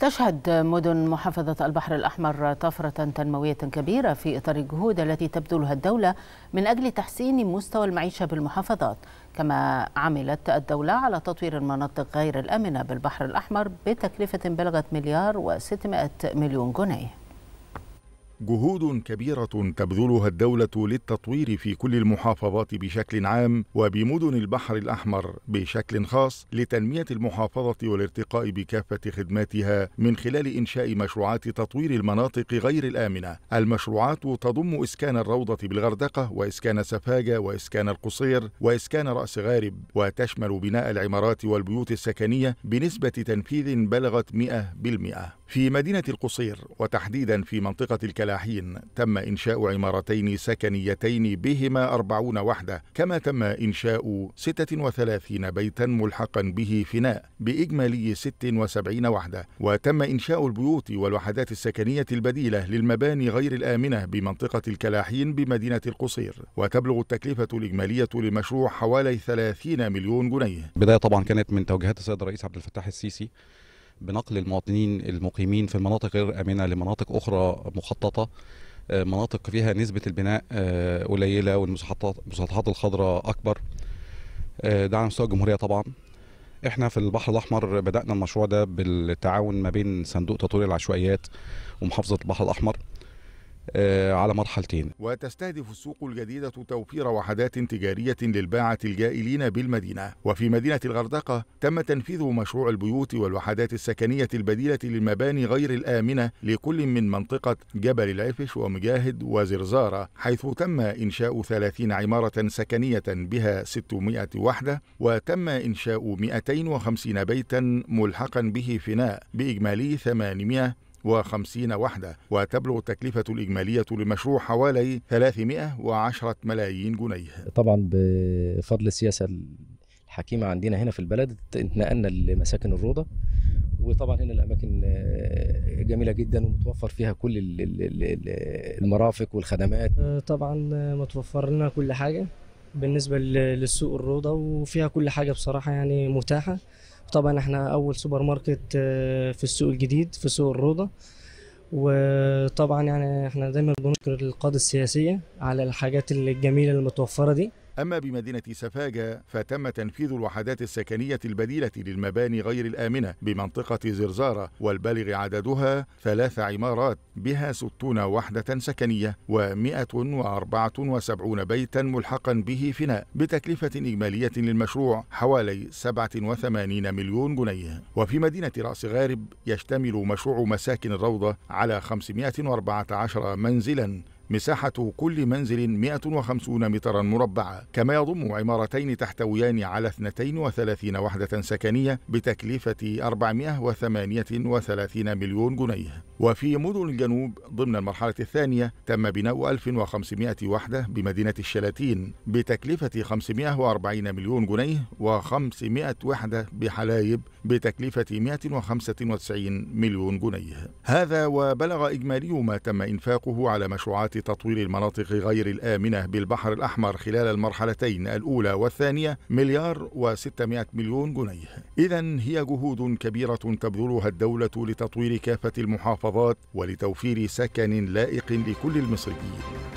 تشهد مدن محافظة البحر الأحمر طفرة تنموية كبيرة في إطار الجهود التي تبذلها الدولة من أجل تحسين مستوى المعيشة بالمحافظات كما عملت الدولة على تطوير المناطق غير الآمنة بالبحر الأحمر بتكلفة بلغت مليار وستمائة مليون جنيه جهود كبيرة تبذلها الدولة للتطوير في كل المحافظات بشكل عام وبمدن البحر الأحمر بشكل خاص لتنمية المحافظة والارتقاء بكافة خدماتها من خلال إنشاء مشروعات تطوير المناطق غير الآمنة. المشروعات تضم إسكان الروضة بالغردقة وإسكان سفاجة وإسكان القصير وإسكان رأس غارب وتشمل بناء العمارات والبيوت السكنية بنسبة تنفيذ بلغت 100%. في مدينة القصير وتحديدا في منطقة الكلام الفلاحين تم إنشاء عمارتين سكنيتين بهما أربعون وحدة كما تم إنشاء 36 بيتا ملحقا به فناء بإجمالي 76 وحدة وتم إنشاء البيوت والوحدات السكنية البديلة للمباني غير الآمنة بمنطقة الكلاحين بمدينة القصير وتبلغ التكلفة الإجمالية للمشروع حوالي 30 مليون جنيه بداية طبعا كانت من توجيهات السيد الرئيس عبد الفتاح السيسي بنقل المواطنين المقيمين في المناطق غير امنه لمناطق اخرى مخططه آه، مناطق فيها نسبه البناء آه، قليله والمسطحات الخضراء اكبر ده آه، على مستوى الجمهوريه طبعا احنا في البحر الاحمر بدانا المشروع ده بالتعاون ما بين صندوق تطوير العشوائيات ومحافظه البحر الاحمر آه، على مرحلتين وتستهدف السوق الجديدة توفير وحدات تجارية للباعة الجائلين بالمدينة وفي مدينة الغردقة تم تنفيذ مشروع البيوت والوحدات السكنية البديلة للمباني غير الآمنة لكل من منطقة جبل العفش ومجاهد وزرزارة حيث تم إنشاء 30 عمارة سكنية بها 600 وحدة وتم إنشاء 250 بيتا ملحقا به فناء بإجمالي 800 وخمسين وحدة وتبلغ التكلفة الإجمالية لمشروع حوالي 310 ملايين جنيه طبعا بفضل السياسة الحكيمة عندنا هنا في البلد اتنقلنا لمساكن الروضة وطبعا هنا الاماكن جميله جدا ومتوفر فيها كل المرافق والخدمات طبعا متوفر لنا كل حاجه بالنسبه للسوق الروضه وفيها كل حاجه بصراحه يعني متاحه طبعا احنا اول سوبر ماركت آه، في السوق الجديد في سوق الروضه وطبعا يعني احنا دايما بنشكر القاده السياسيه على الحاجات الجميله المتوفره دي أما بمدينة سفاجة فتم تنفيذ الوحدات السكنية البديلة للمباني غير الآمنة بمنطقة زرزارة والبالغ عددها ثلاث عمارات بها 60 وحدة سكنية و174 بيتا ملحقا به فناء بتكلفة إجمالية للمشروع حوالي 87 مليون جنيه وفي مدينة رأس غارب يشتمل مشروع مساكن الروضة على 514 منزلا مساحة كل منزل 150 مترا مربعا كما يضم عمارتين تحتويان على 32 وحدة سكنية بتكلفة 438 مليون جنيه وفي مدن الجنوب ضمن المرحلة الثانية تم بناء 1500 وحدة بمدينة الشلاتين بتكلفة 540 مليون جنيه و500 وحدة بحلايب بتكلفة 195 مليون جنيه هذا وبلغ إجمالي ما تم إنفاقه على مشروعات تطوير المناطق غير الآمنة بالبحر الأحمر خلال المرحلتين الأولى والثانية مليار و600 مليون جنيه إذا هي جهود كبيرة تبذلها الدولة لتطوير كافة المحافظات المحافظات ولتوفير سكن لائق لكل المصريين